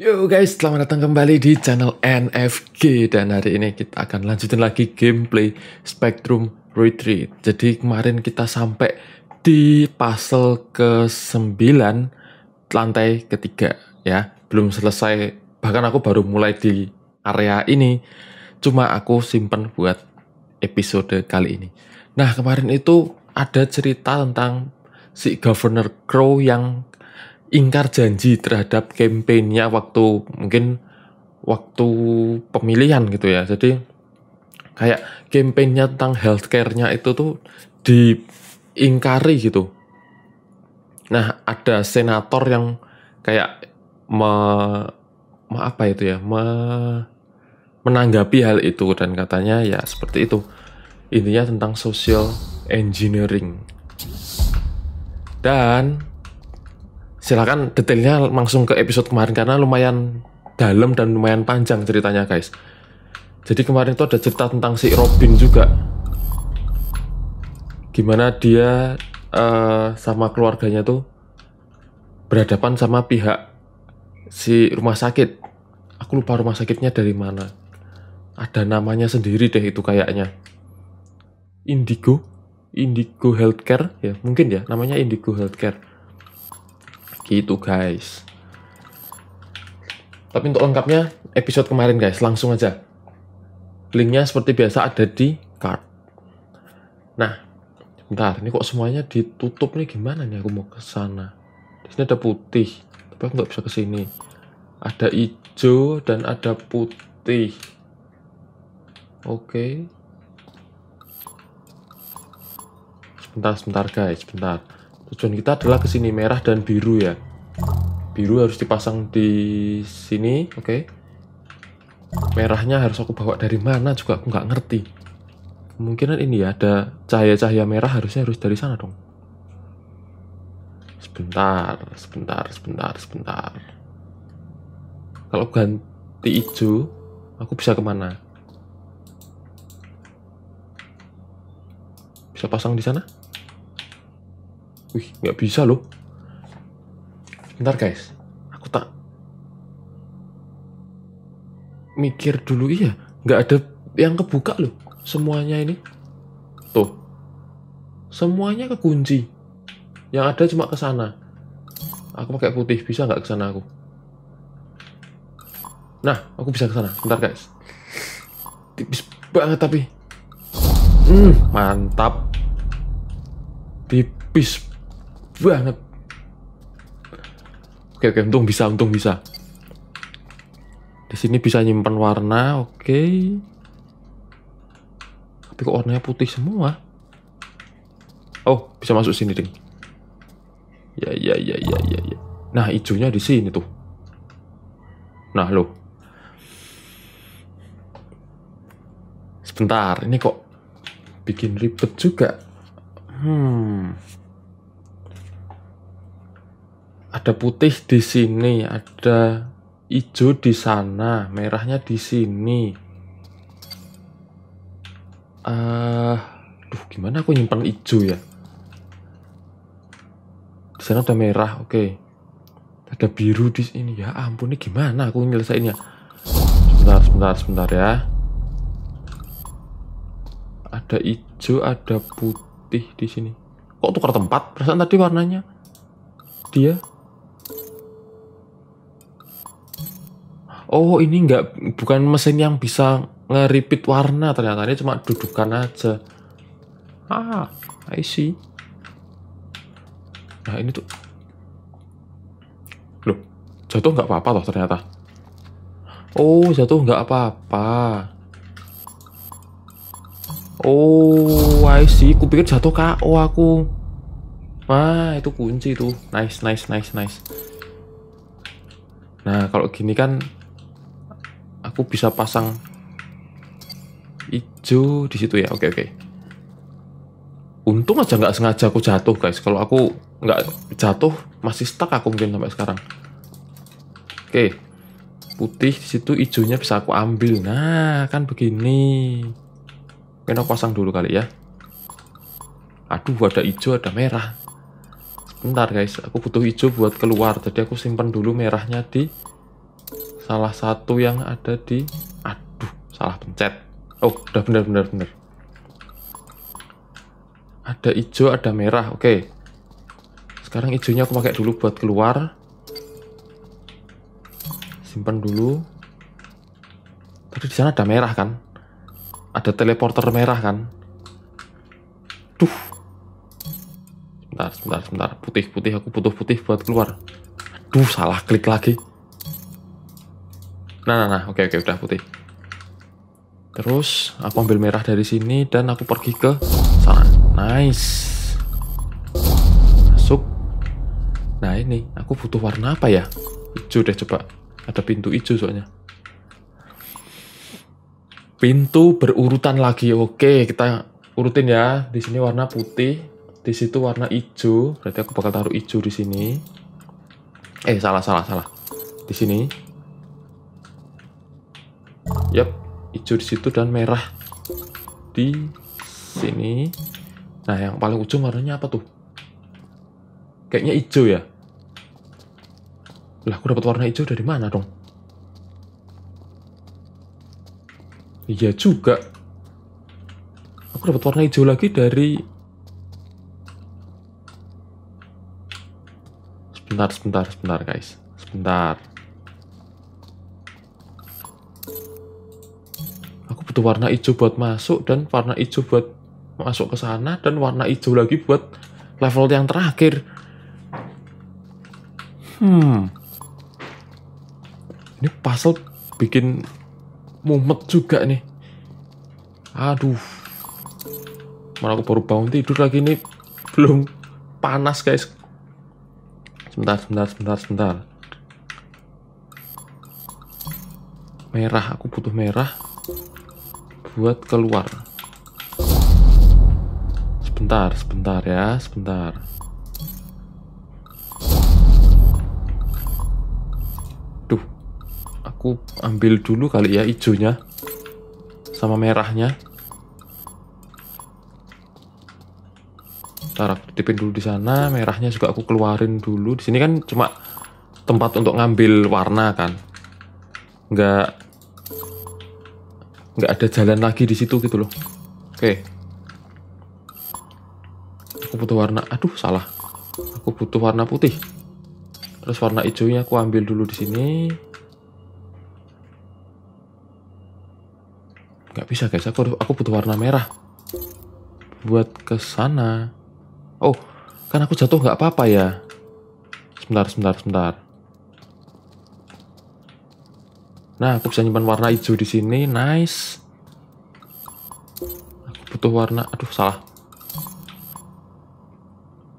Yo guys, selamat datang kembali di channel NFG dan hari ini kita akan lanjutin lagi gameplay Spectrum Retreat. Jadi kemarin kita sampai di puzzle ke-9 lantai ketiga ya. Belum selesai, bahkan aku baru mulai di area ini. Cuma aku simpen buat episode kali ini. Nah, kemarin itu ada cerita tentang si Governor Crow yang ingkar janji terhadap kampanyenya waktu mungkin waktu pemilihan gitu ya. Jadi kayak kampanyenya tentang healthcare-nya itu tuh diingkari gitu. Nah, ada senator yang kayak me, me apa itu ya? Me, menanggapi hal itu dan katanya ya seperti itu. Intinya tentang social engineering. Dan silahkan detailnya langsung ke episode kemarin karena lumayan dalam dan lumayan panjang ceritanya guys. Jadi kemarin itu ada cerita tentang si Robin juga. Gimana dia uh, sama keluarganya tuh berhadapan sama pihak si rumah sakit. Aku lupa rumah sakitnya dari mana. Ada namanya sendiri deh itu kayaknya. Indigo, Indigo Healthcare ya, mungkin ya namanya Indigo Healthcare Gitu guys. Tapi untuk lengkapnya episode kemarin guys, langsung aja. Linknya seperti biasa ada di card. Nah, bentar, ini kok semuanya ditutup nih gimana nih aku mau ke sana. sini ada putih, tapi aku nggak bisa ke sini. Ada hijau dan ada putih. Oke. Okay. Sebentar, sebentar guys, sebentar tujuan kita adalah ke sini merah dan biru ya biru harus dipasang di sini oke okay. merahnya harus aku bawa dari mana juga aku nggak ngerti kemungkinan ini ya ada cahaya-cahaya merah harusnya harus dari sana dong sebentar sebentar sebentar sebentar kalau ganti hijau aku bisa kemana bisa pasang di sana Wih, nggak bisa loh. Ntar guys, aku tak mikir dulu iya, nggak ada yang kebuka loh semuanya ini. Tuh, semuanya kekunci. Yang ada cuma ke sana. Aku pakai putih, bisa nggak ke sana aku? Nah, aku bisa ke sana. Ntar guys. Tipis banget tapi. Hmm, mantap. Tipis banget. Oke oke, untung bisa, untung bisa. Di sini bisa nyimpan warna, oke. Tapi kok warnanya putih semua? Oh, bisa masuk sini, Ding. Ya ya ya ya ya ya. Nah, hijaunya di sini tuh. Nah, loh. Sebentar, ini kok bikin ribet juga. Hmm ada putih di sini, ada hijau di sana, merahnya di sini. Ah, uh, duh gimana aku nyimpan hijau ya? Di sana ada merah, oke. Okay. Ada biru di sini ya. Ampun ini gimana aku nyelesainnya? Sebentar, sebentar, sebentar ya. Ada hijau, ada putih di sini. Kok tukar tempat? Perasaan tadi warnanya dia oh ini nggak bukan mesin yang bisa ngeripit warna ternyata ini cuma dudukan aja ah I see nah ini tuh loh jatuh nggak apa-apa loh ternyata oh jatuh nggak apa-apa oh I see kupikir jatuh oh aku Wah, itu kunci tuh. Nice, nice, nice, nice. Nah, kalau gini kan aku bisa pasang hijau di situ ya. Oke, oke. Untung aja nggak sengaja aku jatuh, guys. Kalau aku nggak jatuh, masih stuck aku mungkin sampai sekarang. Oke. Putih di situ, hijaunya bisa aku ambil. Nah, kan begini. Mungkin aku pasang dulu kali ya. Aduh, ada hijau, ada merah. Bentar guys, aku butuh hijau buat keluar. Jadi aku simpan dulu merahnya di salah satu yang ada di aduh salah pencet oh udah bener bener bener ada hijau ada merah oke okay. sekarang hijaunya aku pakai dulu buat keluar simpan dulu tadi di sana ada merah kan ada teleporter merah kan tuh sebentar sebentar sebentar putih putih aku butuh putih buat keluar aduh salah klik lagi Nah, nah, nah. Oke, oke, udah putih. Terus aku ambil merah dari sini dan aku pergi ke sana. Nice. Masuk. Nah, ini aku butuh warna apa ya? Hijau deh coba. Ada pintu hijau soalnya. Pintu berurutan lagi. Oke, kita urutin ya. Di sini warna putih, di situ warna hijau. Berarti aku bakal taruh hijau di sini. Eh, salah, salah, salah. Di sini Yap, hijau di situ dan merah di sini. Nah, yang paling ujung warnanya apa tuh? Kayaknya hijau ya. Lah, aku dapat warna hijau dari mana dong? Iya juga. Aku dapat warna hijau lagi dari sebentar, sebentar, sebentar guys. Sebentar. itu warna hijau buat masuk dan warna hijau buat masuk ke sana dan warna hijau lagi buat level yang terakhir. Hmm. Ini puzzle bikin mumet juga nih. Aduh. Malah aku baru bangun tidur lagi nih. Belum panas guys. Sebentar, sebentar, sebentar, sebentar. Merah, aku butuh merah buat keluar. Sebentar, sebentar ya, sebentar. Duh, aku ambil dulu kali ya hijaunya sama merahnya. Cara aku dipin dulu di sana, merahnya juga aku keluarin dulu. Di sini kan cuma tempat untuk ngambil warna kan. Nggak nggak ada jalan lagi di situ gitu loh oke okay. aku butuh warna aduh salah aku butuh warna putih terus warna hijaunya aku ambil dulu di sini nggak bisa guys aku aku butuh warna merah buat kesana. oh kan aku jatuh nggak apa-apa ya sebentar sebentar sebentar Nah, aku bisa nyimpan warna hijau di sini. Nice. Aku butuh warna... Aduh, salah.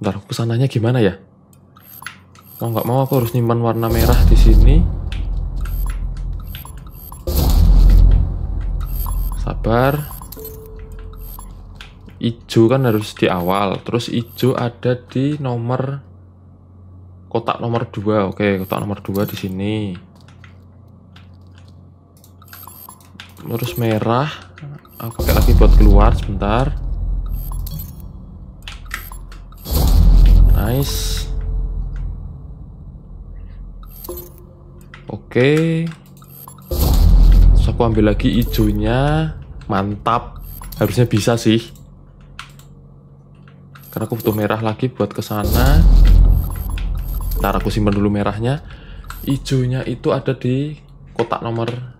Ntar, pesanannya gimana ya? Mau nggak mau aku harus nyimpan warna merah di sini. Sabar. Ijo kan harus di awal. Terus ijo ada di nomor kotak nomor 2. Oke, kotak nomor 2 di sini. lurus merah aku pakai lagi buat keluar sebentar nice oke okay. aku ambil lagi hijaunya mantap harusnya bisa sih karena aku butuh merah lagi buat kesana ntar aku simpan dulu merahnya hijaunya itu ada di kotak nomor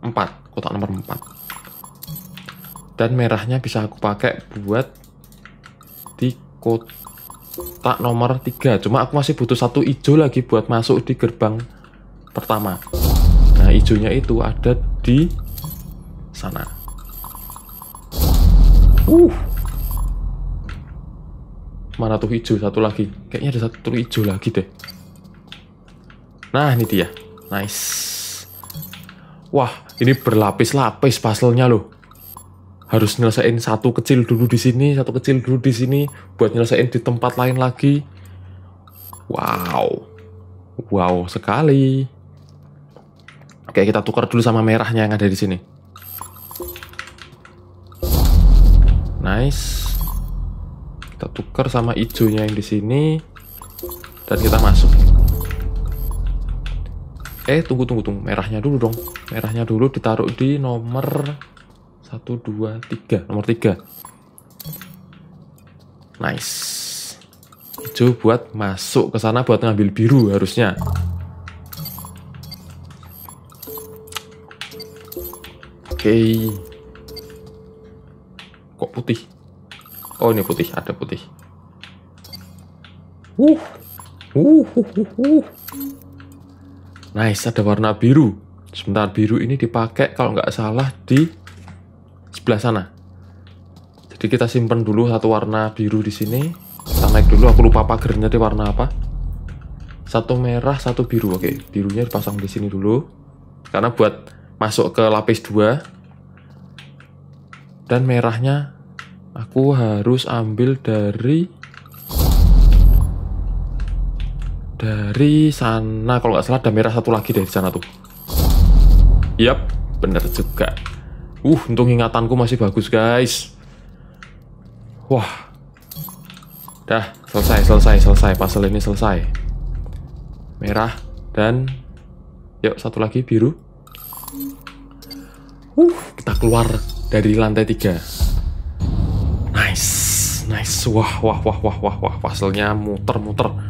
4 kotak nomor 4 dan merahnya bisa aku pakai buat di kotak nomor 3 cuma aku masih butuh satu hijau lagi buat masuk di gerbang pertama nah hijaunya itu ada di sana uh mana tuh hijau satu lagi kayaknya ada satu hijau lagi deh nah ini dia nice Wah, ini berlapis-lapis puzzle-nya loh. Harus nyelesain satu kecil dulu di sini, satu kecil dulu di sini, buat nyelesain di tempat lain lagi. Wow. Wow sekali. Oke, kita tukar dulu sama merahnya yang ada di sini. Nice. Kita tukar sama hijaunya yang di sini. Dan kita masuk eh tunggu tunggu tunggu merahnya dulu dong merahnya dulu ditaruh di nomor 1 2 3 nomor 3 nice hijau buat masuk ke sana buat ngambil biru harusnya oke okay. kok putih oh ini putih ada putih uh uh uh, uh. uh. Nice, ada warna biru. Sebentar, biru ini dipakai kalau nggak salah di sebelah sana. Jadi kita simpen dulu satu warna biru di sini. Kita naik dulu, aku lupa pagernya di warna apa. Satu merah, satu biru. Oke, birunya dipasang di sini dulu. Karena buat masuk ke lapis 2. Dan merahnya aku harus ambil dari Dari sana kalau nggak salah ada merah satu lagi dari sana tuh. yep bener juga. Uh, untung ingatanku masih bagus guys. Wah. Dah, selesai, selesai, selesai. Pasal ini selesai. Merah dan yuk satu lagi biru. Uh, kita keluar dari lantai tiga. Nice, nice. Wah, wah, wah, wah, wah, wah. Pasalnya muter-muter.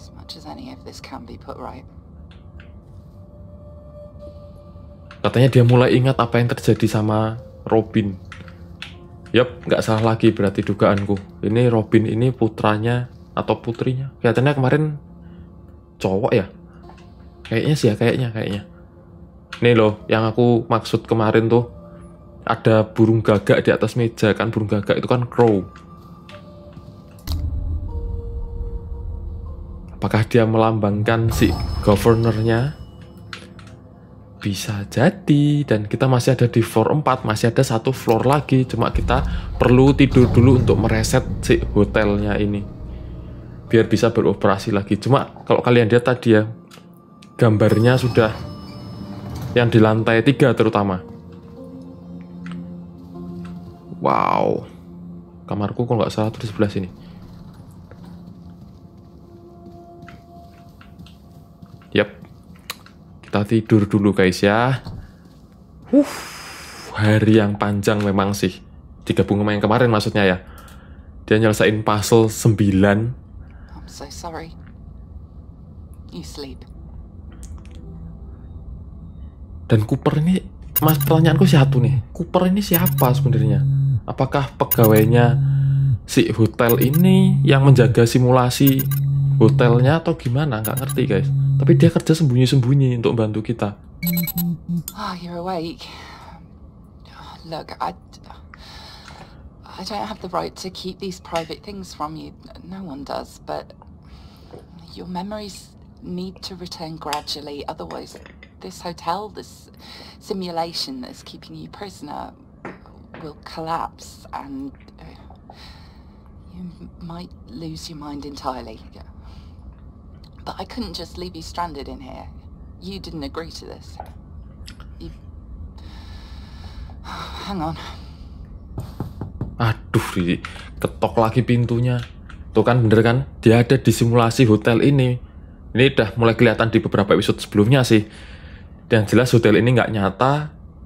As much as any of this can be put right. Katanya dia mulai ingat apa yang terjadi sama Robin. Yap, nggak salah lagi berarti dugaanku. Ini Robin ini putranya atau putrinya. Kelihatannya kemarin cowok ya. Kayaknya sih ya, kayaknya, kayaknya. Nih loh, yang aku maksud kemarin tuh ada burung gagak di atas meja kan burung gagak itu kan crow Apakah dia melambangkan si governornya? Bisa jadi dan kita masih ada di floor 4, masih ada satu floor lagi, cuma kita perlu tidur dulu untuk mereset si hotelnya ini. Biar bisa beroperasi lagi. Cuma kalau kalian lihat tadi ya, gambarnya sudah yang di lantai 3 terutama. Wow. Kamarku kok nggak salah tuh di sebelah sini. Yap. Kita tidur dulu guys ya. Uh, hari yang panjang memang sih. Digabung sama yang kemarin maksudnya ya. Dia nyelesain puzzle 9. I'm so sorry. You sleep. Dan Cooper ini, mas pertanyaanku satu nih. Cooper ini siapa sebenarnya? Apakah pegawainya si hotel ini yang menjaga simulasi hotelnya atau gimana nggak ngerti guys tapi dia kerja sembunyi-sembunyi untuk bantu kita oh, you're awake look I I don't have the right to keep these private things from you no one does but your memories need to return gradually otherwise this hotel this simulation that's keeping you prisoner will collapse and uh, you might lose your mind entirely. Yeah. But I couldn't just leave you stranded in here. You didn't agree to this. You... Hang on. Aduh, ketok lagi pintunya. Tuh kan bener kan? Dia ada di simulasi hotel ini. Ini udah mulai kelihatan di beberapa episode sebelumnya sih. Dan jelas hotel ini nggak nyata.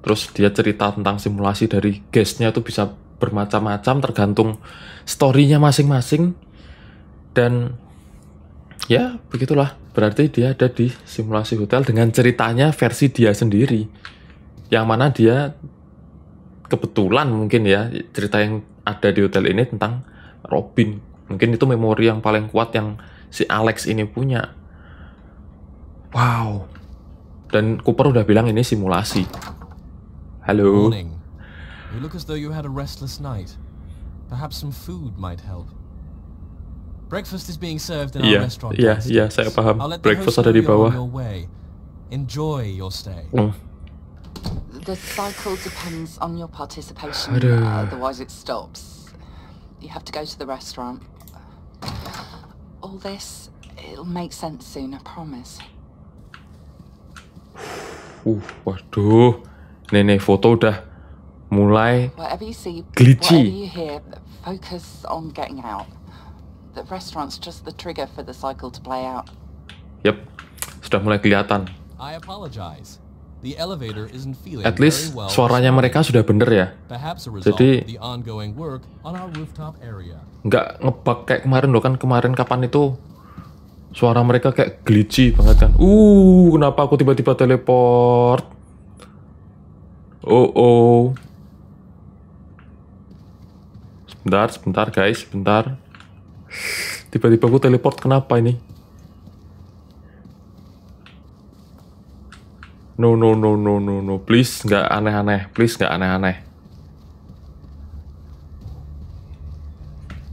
Terus dia cerita tentang simulasi dari guestnya tuh bisa bermacam-macam tergantung storynya masing-masing. Dan ya begitulah berarti dia ada di simulasi hotel dengan ceritanya versi dia sendiri yang mana dia kebetulan mungkin ya cerita yang ada di hotel ini tentang Robin mungkin itu memori yang paling kuat yang si Alex ini punya wow dan Cooper udah bilang ini simulasi halo Morning. You look as though you had a restless night. Perhaps some food might help. Breakfast is being served in yeah, our restaurant. Yeah, downstairs. yeah, saya paham. Breakfast ada di bawah. Your way. Enjoy your stay. Mm. The cycle depends on your participation. Aduh. Otherwise it stops. You have to go to the restaurant. All this, it'll make sense soon, I promise. Uh, waduh. Nenek foto udah mulai Whatever you see, whatever you hear, focus on getting out. that restaurant's just the trigger for the cycle to play out. Yep, sudah mulai kelihatan. I apologize. The elevator isn't feeling At least well. suaranya mereka sudah bener ya. Jadi nggak ngebug kayak kemarin loh kan kemarin kapan itu suara mereka kayak glitchy banget kan. Uh, kenapa aku tiba-tiba teleport? Oh oh. Sebentar, sebentar guys, sebentar. Tiba-tiba gue teleport kenapa ini? No no no no no no please nggak aneh-aneh please nggak aneh-aneh.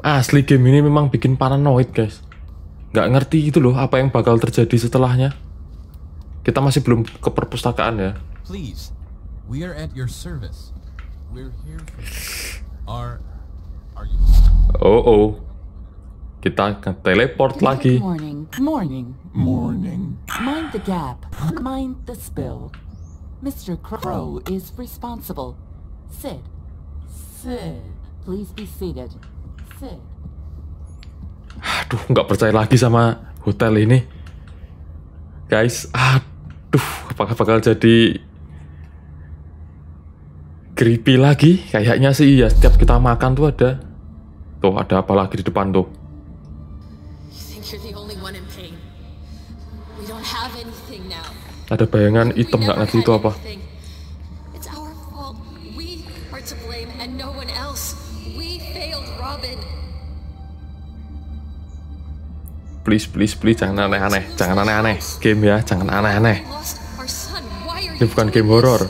Asli game ini memang bikin paranoid guys. Nggak ngerti itu loh apa yang bakal terjadi setelahnya. Kita masih belum ke perpustakaan ya. Please, we are at your service. We're here for Are, are you? Oh oh kita akan teleport lagi. Morning, morning, morning. Mind the gap, mind the spill. Mr. Crow is responsible. Sit. Sit. please be seated. Sit. Aduh, nggak percaya lagi sama hotel ini, guys. Aduh, apakah bakal jadi creepy lagi? Kayaknya sih iya, Setiap kita makan tuh ada, tuh ada apa lagi di depan tuh. Ada bayangan hitam nggak ngerti itu apa. Please, please, please, jangan aneh-aneh, jangan aneh-aneh. Game ya, jangan aneh-aneh. Ini bukan game horor.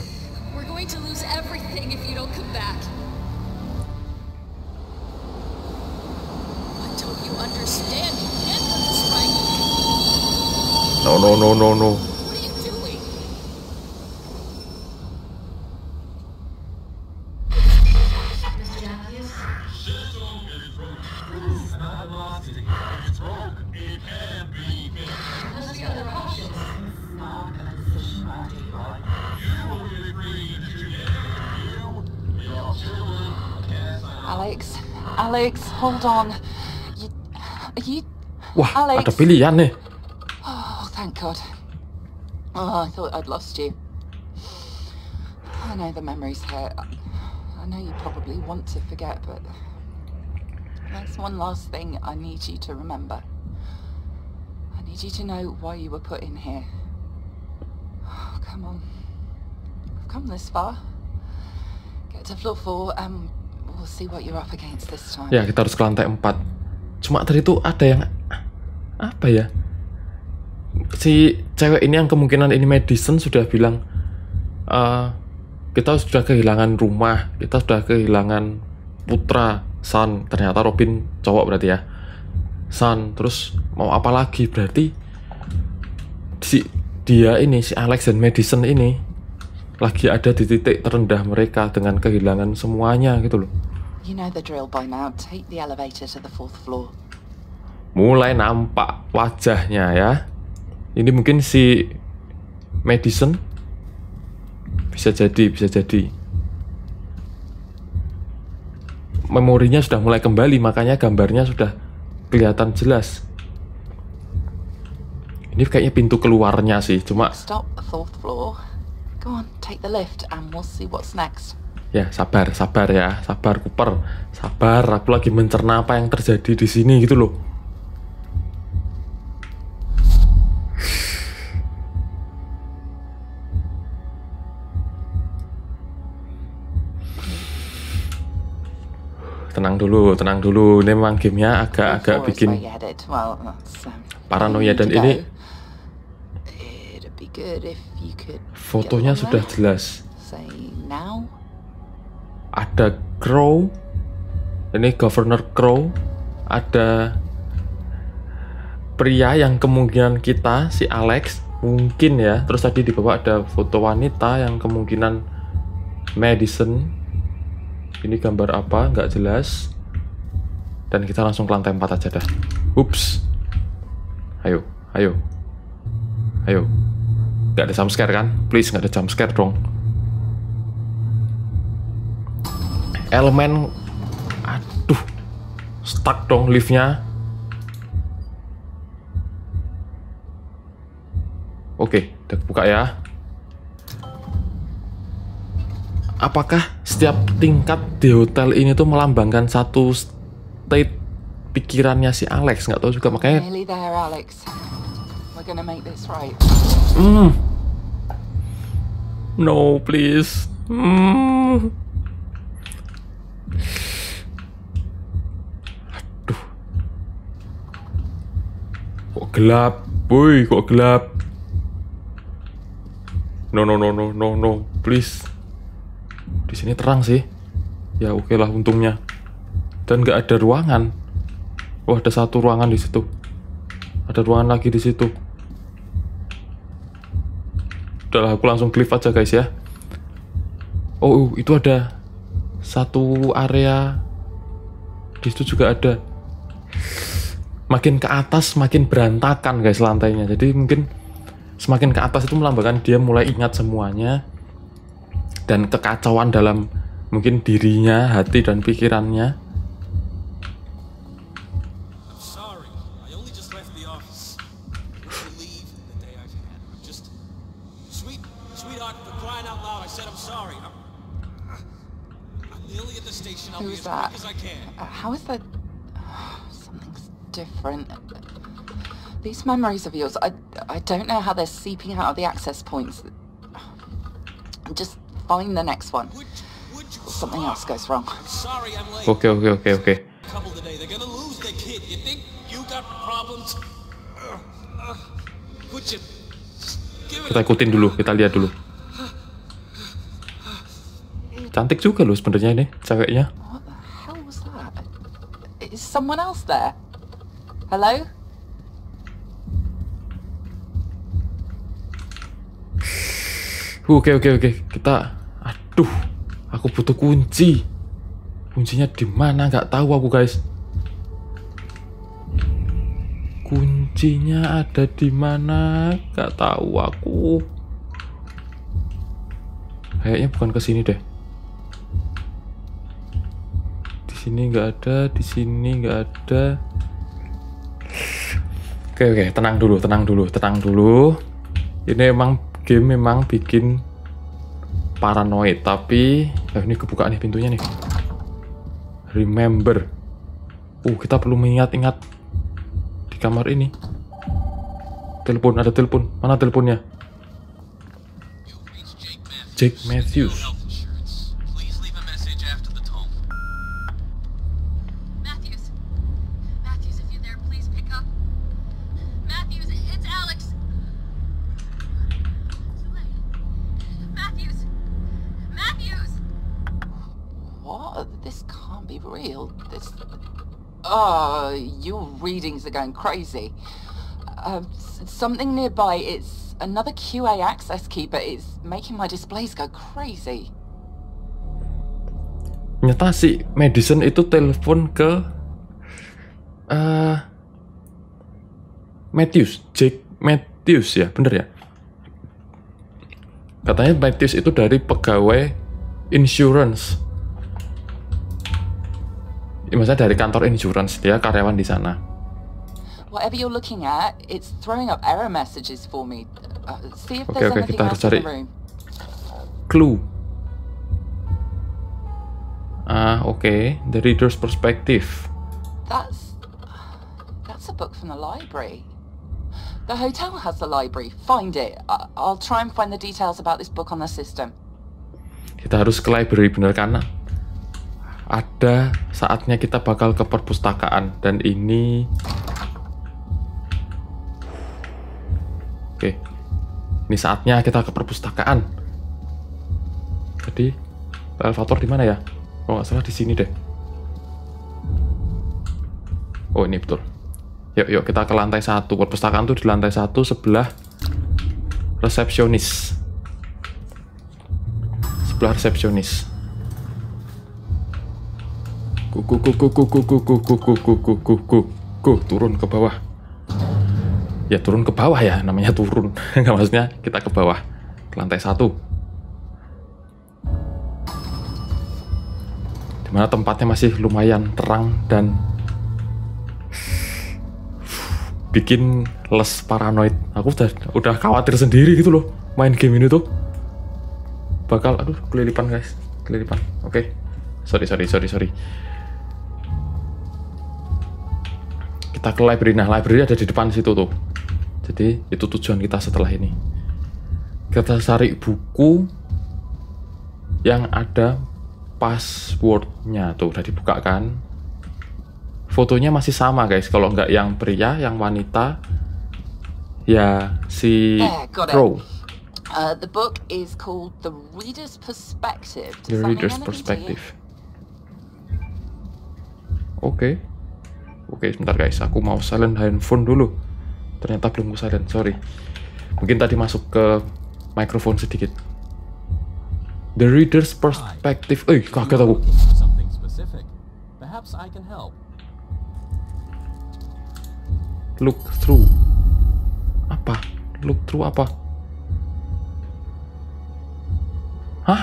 No, no, no, no, no. Alex, Alex, hold on. You, you, Alex. ada pilihan Oh, thank God. Oh, I thought I'd lost you. I know the memories hurt. I know you probably want to forget, but that's one last thing I need you to remember. I need you to know why you were put in here. come on. I've come this far. Get to floor four and we'll see what you're up against this time. Ya, kita harus ke lantai 4. Cuma tadi itu ada yang apa ya? Si cewek ini yang kemungkinan ini medicine sudah bilang uh, kita sudah kehilangan rumah, kita sudah kehilangan putra, San. Ternyata Robin cowok berarti ya. San, terus mau apa lagi berarti si dia ini si Alex dan Madison ini lagi ada di titik terendah mereka dengan kehilangan semuanya gitu loh. You know the drill by now. Take the elevator to the fourth floor. Mulai nampak wajahnya ya. Ini mungkin si Madison bisa jadi, bisa jadi. Memorinya sudah mulai kembali, makanya gambarnya sudah kelihatan jelas. Ini kayaknya pintu keluarnya sih, cuma Stop fourth floor. Go on, take the lift and we'll see what's next. Ya, sabar, sabar ya. Sabar Cooper. Sabar, aku lagi mencerna apa yang terjadi di sini gitu loh. tenang dulu, tenang dulu. Ini memang gamenya agak-agak bikin um, paranoia dan ini Fotonya sudah jelas. Ada Crow, ini Governor Crow, ada pria yang kemungkinan kita si Alex mungkin ya. Terus tadi di bawah ada foto wanita yang kemungkinan Madison. Ini gambar apa? Nggak jelas. Dan kita langsung ke lantai 4 aja dah. Ups. Ayo, ayo. Ayo. Gak ada jumpscare kan? Please gak ada jumpscare dong. Elemen, aduh, stuck dong liftnya. Oke, udah buka ya. Apakah setiap tingkat di hotel ini tuh melambangkan satu state pikirannya si Alex? Nggak tahu juga makanya never gonna make this right. Mm. No, please. Mm. Aduh. Kok gelap? Woi, kok gelap? No, no, no, no, no, no, please. Di sini terang sih. Ya, oke okay lah untungnya. Dan nggak ada ruangan. Wah, ada satu ruangan di situ. Ada ruangan lagi di situ udahlah aku langsung cliff aja guys ya oh uh, itu ada satu area di situ juga ada makin ke atas makin berantakan guys lantainya jadi mungkin semakin ke atas itu melambangkan dia mulai ingat semuanya dan kekacauan dalam mungkin dirinya hati dan pikirannya How is that? something's different. These memories of yours, I, I don't know how they're seeping out of the access points. Just find the next one. Would, would something else goes wrong. I'm sorry, I'm late. Okay, okay, okay, okay. Couple today, they're gonna lose their kid. You think you got problems? Uh, uh, would you kita ikutin dulu, kita lihat dulu. Cantik juga loh sebenarnya ini ceweknya. Oh. someone else there. Hello? Oke oke oke, kita aduh, aku butuh kunci. Kuncinya di mana nggak tahu aku, guys. Kuncinya ada di mana nggak tahu aku. Kayaknya bukan kesini deh. sini nggak ada, di sini nggak ada. Oke oke, tenang dulu, tenang dulu, tenang dulu. Ini emang game memang bikin paranoid, tapi eh, ini kebuka nih pintunya nih. Remember. Uh, kita perlu mengingat-ingat di kamar ini. Telepon, ada telepon. Mana teleponnya? Jake Matthews. Oh, your readings are going crazy. Uh, something nearby, it's another QA access key, but it's making my displays go crazy. Nyata si Madison itu telepon ke uh, Matthews, Jake Matthews ya, bener ya? Katanya Matthews itu dari pegawai insurance ya, maksudnya dari kantor insurance dia karyawan di sana whatever you're looking at it's throwing up error messages for me uh, see if okay, there's okay, anything kita harus cari clue ah oke okay. the reader's perspective that's that's a book from the library The hotel has the library. Find it. I'll try and find the details about this book on the system. Kita harus ke library benar kan? ada saatnya kita bakal ke perpustakaan dan ini oke ini saatnya kita ke perpustakaan jadi elevator di mana ya kalau nggak salah di sini deh oh ini betul yuk yuk kita ke lantai satu perpustakaan tuh di lantai satu sebelah resepsionis sebelah resepsionis kuku kuku kuku kuku kuku kuku kuku kuku turun ke bawah ya turun ke bawah ya namanya turun nggak maksudnya kita ke bawah ke lantai satu dimana tempatnya masih lumayan terang dan bikin les paranoid aku udah udah khawatir sendiri gitu loh main game ini tuh bakal aduh kelilipan guys kelilipan oke okay. sorry sorry sorry sorry kita ke library nah library ada di depan situ tuh jadi itu tujuan kita setelah ini kita cari buku yang ada passwordnya tuh udah dibuka kan fotonya masih sama guys kalau nggak yang pria yang wanita ya si yeah, Uh, the book is called The Reader's Perspective. the Reader's Perspective. Oke. Oke, sebentar guys, aku mau silent handphone dulu. Ternyata belum ku silent, sorry. Mungkin tadi masuk ke microphone sedikit. The reader's perspective. Eh, kaget aku. Look through. Apa? Look through apa? Hah?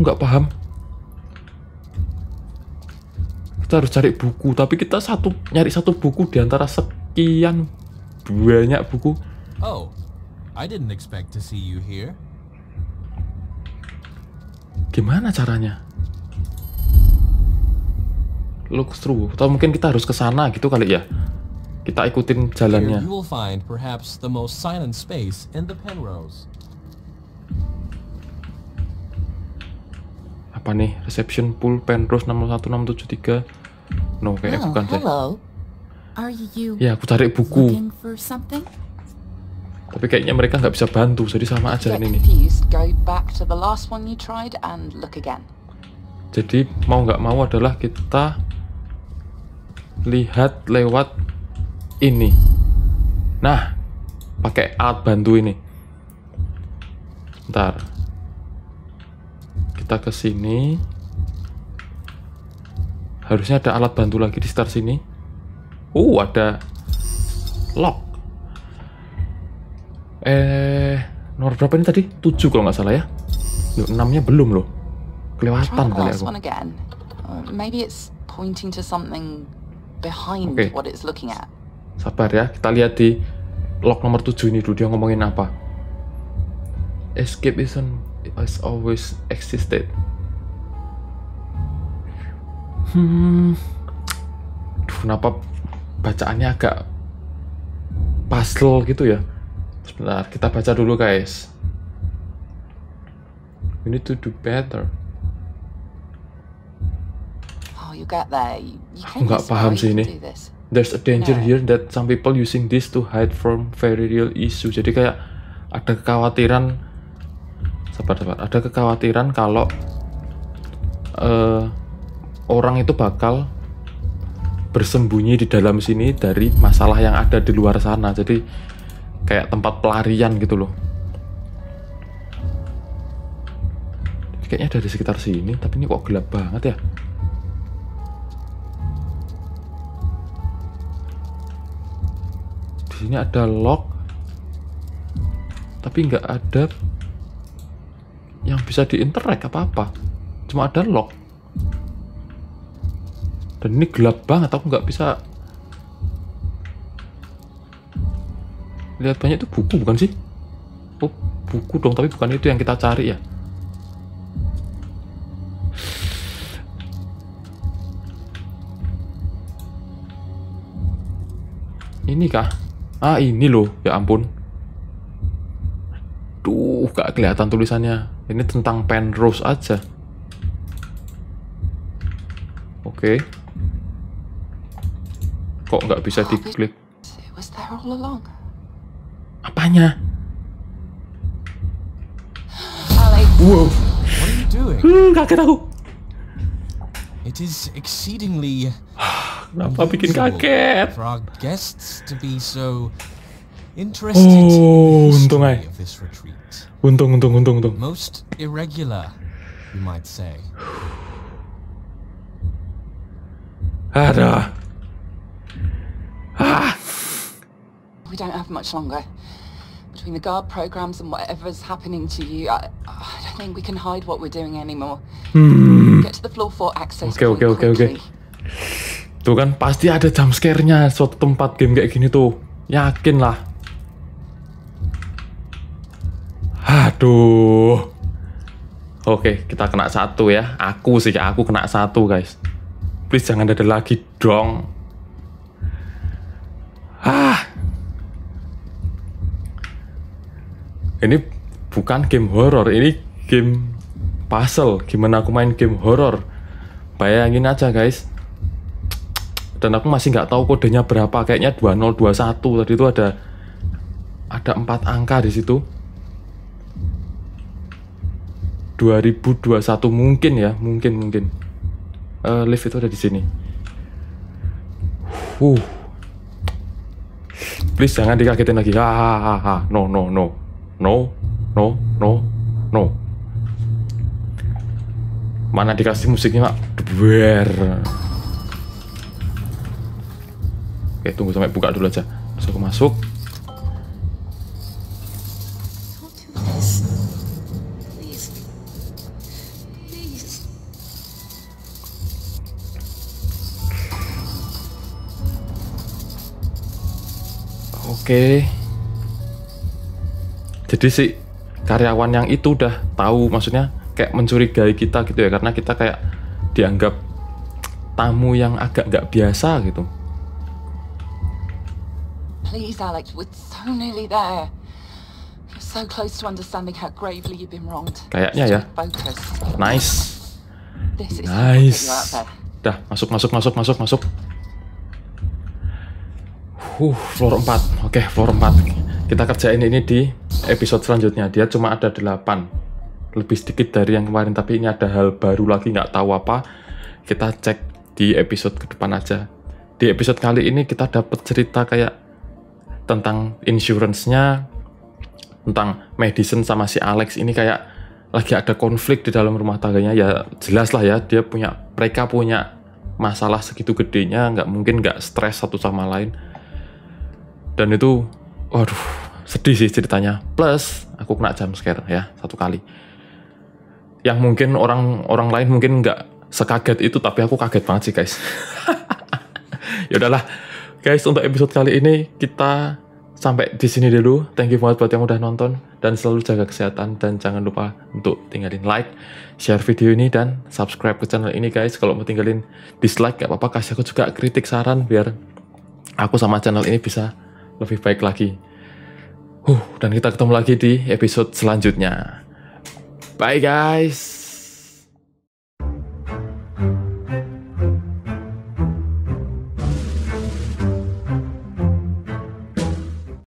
nggak paham kita harus cari buku tapi kita satu nyari satu buku di antara sekian banyak buku oh I didn't expect to see you here gimana caranya look through atau mungkin kita harus ke sana gitu kali ya kita ikutin jalannya here you will find perhaps the most silent space in the Penrose apa nih reception pool Penrose tiga no kayak oh, bukan deh ya aku cari buku tapi kayaknya mereka nggak bisa bantu jadi sama aja ini nih jadi mau nggak mau adalah kita lihat lewat ini nah pakai alat bantu ini ntar kita ke sini harusnya ada alat bantu lagi di start sini uh ada lock eh nomor berapa ini tadi 7 kalau nggak salah ya Loh, 6 nya belum loh kelewatan kali aku uh, Okay. Sabar ya, kita lihat di lock nomor 7 ini dulu dia ngomongin apa. Escape isn't has always existed. Hmm, Duh, kenapa bacaannya agak puzzle gitu ya? Sebentar, kita baca dulu guys. We need to do better. Oh, you got that. You, can't Aku nggak paham sih ini. There's a danger no. here that some people using this to hide from very real issue. Jadi kayak ada kekhawatiran sabar sabar ada kekhawatiran kalau uh, orang itu bakal bersembunyi di dalam sini dari masalah yang ada di luar sana jadi kayak tempat pelarian gitu loh kayaknya dari sekitar sini tapi ini kok gelap banget ya di sini ada lock tapi nggak ada yang bisa diinteract apa-apa cuma ada lock dan ini gelap banget aku nggak bisa lihat banyak itu buku bukan sih oh buku dong tapi bukan itu yang kita cari ya ini kah ah ini loh ya ampun tuh gak kelihatan tulisannya ini tentang Penrose aja. Oke. Okay. Kok nggak bisa diklik? Apanya? Wow. Hmm, kaget aku. It is exceedingly Kenapa bikin kaget? For our guests to be so interested oh, untung aja. Untung, untung, untung, untung. Most irregular, you might say. Ada. Ah. We don't have much longer. Between the guard programs and whatever's happening to you, I, I don't think we can hide what we're doing anymore. Hmm. Get to the floor for access. Oke, oke, oke, oke. Tuh kan pasti ada jump scare-nya suatu tempat game kayak gini tuh. Yakin lah. Aduh. Oke, kita kena satu ya. Aku sih, aku kena satu guys. Please jangan ada lagi dong. Ah. Ini bukan game horor, ini game puzzle. Gimana aku main game horor? Bayangin aja guys. Dan aku masih nggak tahu kodenya berapa. Kayaknya 2021 tadi itu ada ada empat angka di situ 2021 mungkin ya, mungkin mungkin. Uh, lift itu ada di sini. Uh. Please jangan dikagetin lagi. Ha ha ha ha. No, no, no. No, no, no, no. Mana dikasih musiknya, Pak? Ber. Oke, tunggu sampai buka dulu aja. Terus aku masuk. okay. jadi si karyawan yang itu udah tahu maksudnya kayak mencurigai kita gitu ya karena kita kayak dianggap tamu yang agak nggak biasa gitu Please, Alex, we're so nearly there. We're so close to understanding how gravely you've been wronged. Kayaknya ya. Nice. Nice. Dah, masuk, masuk, masuk, masuk, masuk. Uh, floor 4. Oke, okay, floor 4. Kita kerjain ini di episode selanjutnya. Dia cuma ada 8. Lebih sedikit dari yang kemarin, tapi ini ada hal baru lagi, nggak tahu apa. Kita cek di episode ke depan aja. Di episode kali ini kita dapat cerita kayak tentang insurance-nya, tentang medicine sama si Alex ini kayak lagi ada konflik di dalam rumah tangganya ya jelas lah ya dia punya mereka punya masalah segitu gedenya nggak mungkin nggak stres satu sama lain dan itu waduh sedih sih ceritanya plus aku kena jam scare ya satu kali yang mungkin orang orang lain mungkin nggak sekaget itu tapi aku kaget banget sih guys ya udahlah guys untuk episode kali ini kita sampai di sini dulu thank you banget buat yang udah nonton dan selalu jaga kesehatan dan jangan lupa untuk tinggalin like share video ini dan subscribe ke channel ini guys kalau mau tinggalin dislike gak apa-apa kasih aku juga kritik saran biar aku sama channel ini bisa lebih baik lagi. Huh, dan kita ketemu lagi di episode selanjutnya. Bye guys.